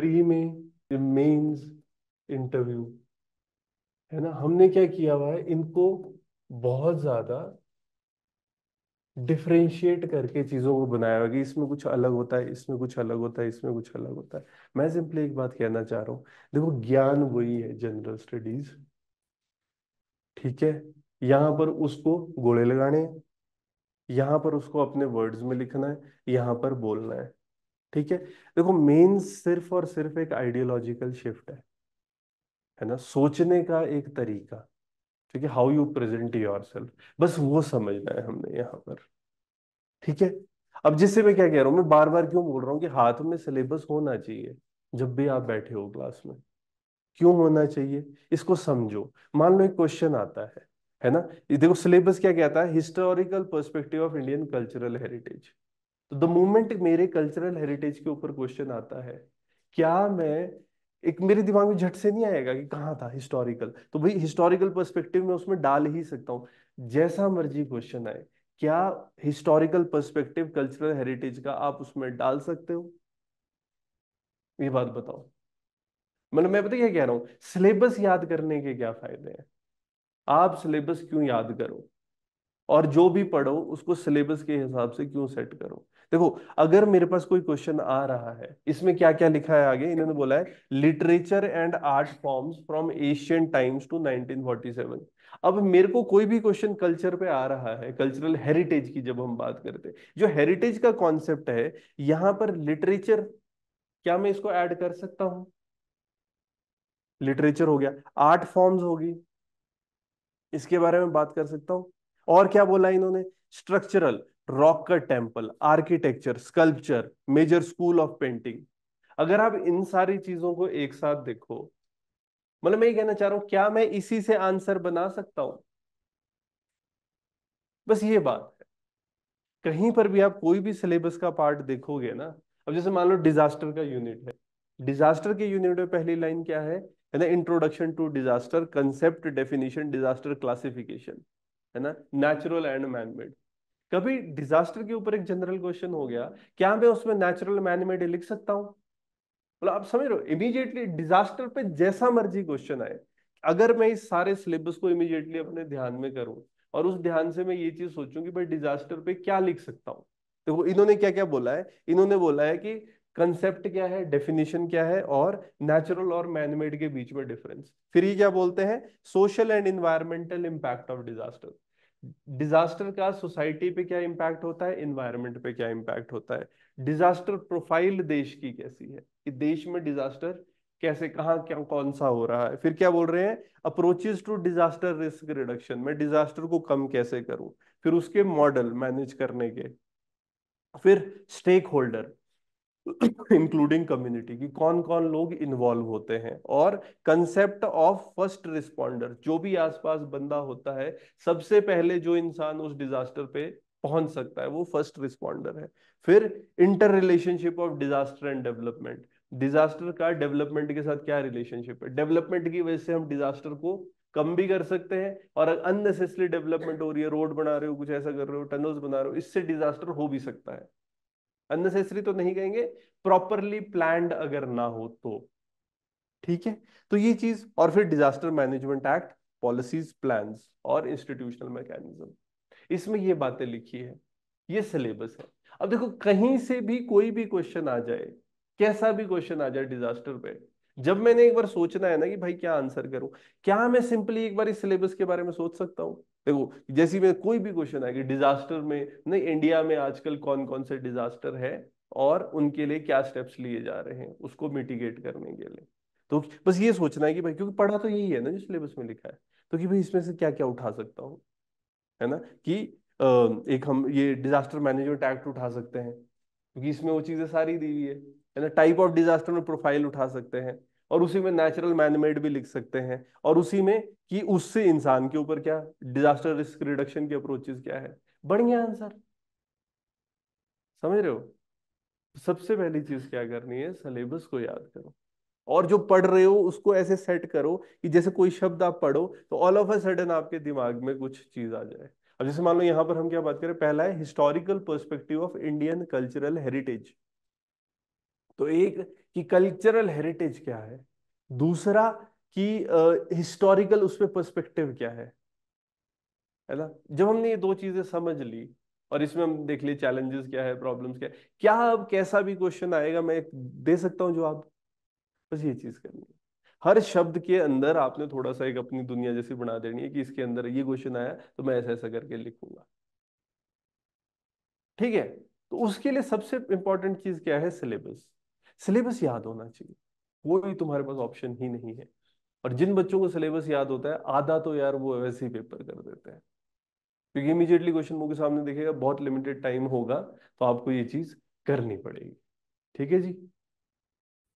pre में mains interview है ना हमने क्या किया हुआ है इनको बहुत ज्यादा डिफ्रेंशिएट करके चीज़ों को बनाया हुआ कि इसमें कुछ अलग होता है इसमें कुछ अलग होता है इसमें कुछ अलग होता है मैं सिंपली एक बात कहना चाह रहा हूं देखो ज्ञान वही है जनरल स्टडीज ठीक है यहां पर उसको गोले लगाने यहां यहाँ पर उसको अपने वर्ड्स में लिखना है यहां पर बोलना है ठीक है देखो मेन सिर्फ और सिर्फ एक आइडियोलॉजिकल शिफ्ट है है ना सोचने का एक तरीका ठीक है how you present yourself बस वो समझना है हमने यहाँ पर ठीक है अब जिससे मैं क्या कह रहा हूं मैं बार बार क्यों बोल रहा हूँ कि हाथ में सिलेबस होना चाहिए जब भी आप बैठे हो क्लास में क्यों होना चाहिए इसको समझो मान लो एक क्वेश्चन आता है है ना देखो सिलेबस क्या कहता है historical perspective of Indian cultural heritage तो द मोमेंट मेरे कल्चरल हेरिटेज के ऊपर क्वेश्चन आता है क्या मैं एक मेरे दिमाग में झट से नहीं आएगा कि कहाँ था हिस्टोरिकल तो भाई हिस्टोरिकल पर्सपेक्टिव में उसमें डाल ही सकता हूँ जैसा मर्जी क्वेश्चन आए क्या हिस्टोरिकल पर्सपेक्टिव कल्चरल हेरिटेज का आप उसमें डाल सकते हो ये बात बताओ मतलब मैं पता क्या कह रहा हूं सिलेबस याद करने के क्या फायदे हैं आप सिलेबस क्यों याद करो और जो भी पढ़ो उसको सिलेबस के हिसाब से क्यों सेट करो देखो अगर मेरे पास कोई क्वेश्चन आ रहा है इसमें क्या क्या लिखा है आगे इन्होंने बोला है literature and art forms from Asian times to 1947 अब मेरे को कोई भी क्वेश्चन कल्चर पे आ रहा है कल्चरल हेरिटेज की जब हम बात करते हैं जो हेरिटेज का कॉन्सेप्ट है यहां पर लिटरेचर क्या मैं इसको एड कर सकता हूं लिटरेचर हो गया आर्ट फॉर्म्स होगी इसके बारे में बात कर सकता हूं और क्या बोला इन्होंने स्ट्रक्चरल रॉक का temple architecture sculpture major school of painting अगर आप इन सारी चीजों को एक साथ देखो मतलब मैं ये कहना चाह रहा हूं क्या मैं इसी से आंसर बना सकता हूं बस ये बात है कहीं पर भी आप कोई भी सिलेबस का पार्ट देखोगे ना अब जैसे मान लो डिजास्टर का यूनिट है डिजास्टर के यूनिट में पहली लाइन क्या है है ना introduction to disaster concept definition disaster classification है ना नेचुरल एंड मैनमेड कभी डिजास्टर के ऊपर एक जनरल क्वेश्चन हो गया क्या मैं उसमें नेचुरल मैनमेड लिख सकता हूँ मतलब आप समझ रहे हो इमीजिएटली डिजास्टर पे जैसा मर्जी क्वेश्चन आए अगर मैं इस सारे सिलेबस को इमीजिएटली अपने ध्यान में करूं और उस ध्यान से मैं ये चीज सोचूं कि भाई डिजास्टर पे क्या लिख सकता हूँ देखो तो इन्होंने क्या क्या बोला है इन्होंने बोला है कि कंसेप्ट क्या है डेफिनेशन क्या है और नेचुरल और मैनमेड के बीच में डिफरेंस फिर ये क्या बोलते हैं social and environmental impact of disaster disaster का सोसाइटी पे क्या इम्पैक्ट होता है इन्वायरमेंट पे क्या इम्पैक्ट होता है डिजास्टर प्रोफाइल देश की कैसी है कि देश में डिजास्टर कैसे कहाँ क्या कौन सा हो रहा है फिर क्या बोल रहे हैं approaches to disaster risk reduction मैं डिजास्टर को कम कैसे करूं फिर उसके मॉडल मैनेज करने के फिर स्टेक होल्डर इंक्लूडिंग कम्युनिटी की कौन कौन लोग इन्वॉल्व होते हैं और कंसेप्ट ऑफ फर्स्ट रिस्पॉन्डर जो भी आसपास बंदा होता है सबसे पहले जो इंसान उस डिजास्टर पे पहुंच सकता है वो फर्स्ट रिस्पॉन्डर है फिर inter relationship of disaster and development disaster का डेवलपमेंट के साथ क्या रिलेशनशिप है डेवलपमेंट की वजह से हम डिजास्टर को कम भी कर सकते हैं और अननेसेसरी डेवलपमेंट हो रही है रोड बना रहे हो कुछ ऐसा कर रहे हो टनल्स बना रहे हो इससे डिजास्टर हो भी सकता है अननेसेसरी तो नहीं कहेंगे प्रॉपरली प्लान अगर ना हो तो ठीक है तो ये चीज और फिर disaster management act policies plan और इंस्टीट्यूशनल मैकेनिज्म इसमें ये बातें लिखी है ये सिलेबस है अब देखो कहीं से भी कोई भी क्वेश्चन आ जाए कैसा भी क्वेश्चन आ जाए डिजास्टर पे जब मैंने एक बार सोचना है ना कि भाई क्या आंसर करूं क्या मैं सिंपली एक बार इस सिलेबस के बारे में सोच सकता हूं देखो जैसे में कोई भी क्वेश्चन आएगी डिजास्टर में नहीं इंडिया में आजकल कौन कौन से डिजास्टर है और उनके लिए क्या स्टेप्स लिए जा रहे हैं उसको मिटिगेट करने के लिए तो बस ये सोचना है कि भाई क्योंकि पढ़ा तो यही है ना जो सिलेबस में लिखा है तो कि भाई इसमें से क्या क्या उठा सकता हूँ है ना कि एक हम ये डिजास्टर मैनेजमेंट एक्ट उठा सकते हैं क्योंकि इसमें वो चीजें सारी दी हुई है ना टाइप ऑफ डिजास्टर में प्रोफाइल उठा सकते हैं और उसी में नेचुरल मैनमेड भी लिख सकते हैं और उसी में कि उससे इंसान के ऊपर क्या डिजास्टर रिस्क रिडक्शन के अप्रोचेस क्या है बढ़िया आंसर समझ रहे हो सबसे पहली चीज क्या करनी है सिलेबस को याद करो और जो पढ़ रहे हो उसको ऐसे सेट करो कि जैसे कोई शब्द आप पढ़ो तो ऑल ऑफ अ सडन आपके दिमाग में कुछ चीज आ जाए अब जैसे मान लो यहाँ पर हम क्या बात करें पहला है historical perspective of Indian cultural heritage तो एक कि कल्चरल हेरिटेज क्या है दूसरा कि हिस्टोरिकल उस पर क्या है है ना जब हमने ये दो चीजें समझ ली और इसमें हम देख लिए चैलेंजेस क्या है प्रॉब्लम्स क्या है क्या अब कैसा भी क्वेश्चन आएगा मैं दे सकता हूँ जवाब बस ये चीज करनी है हर शब्द के अंदर आपने थोड़ा सा एक अपनी दुनिया जैसी बना देनी है कि इसके अंदर ये क्वेश्चन आया तो मैं ऐसा ऐसा करके लिखूंगा ठीक है तो उसके लिए सबसे इंपॉर्टेंट चीज क्या है सिलेबस सिलेबस याद होना चाहिए कोई तुम्हारे पास ऑप्शन ही नहीं है और जिन बच्चों को सिलेबस याद होता है आधा तो यार वो वैसे ही पेपर कर देते हैं क्योंकि इमीजिएटली क्वेश्चन बुक के सामने देखेगा बहुत लिमिटेड टाइम होगा तो आपको ये चीज करनी पड़ेगी ठीक है जी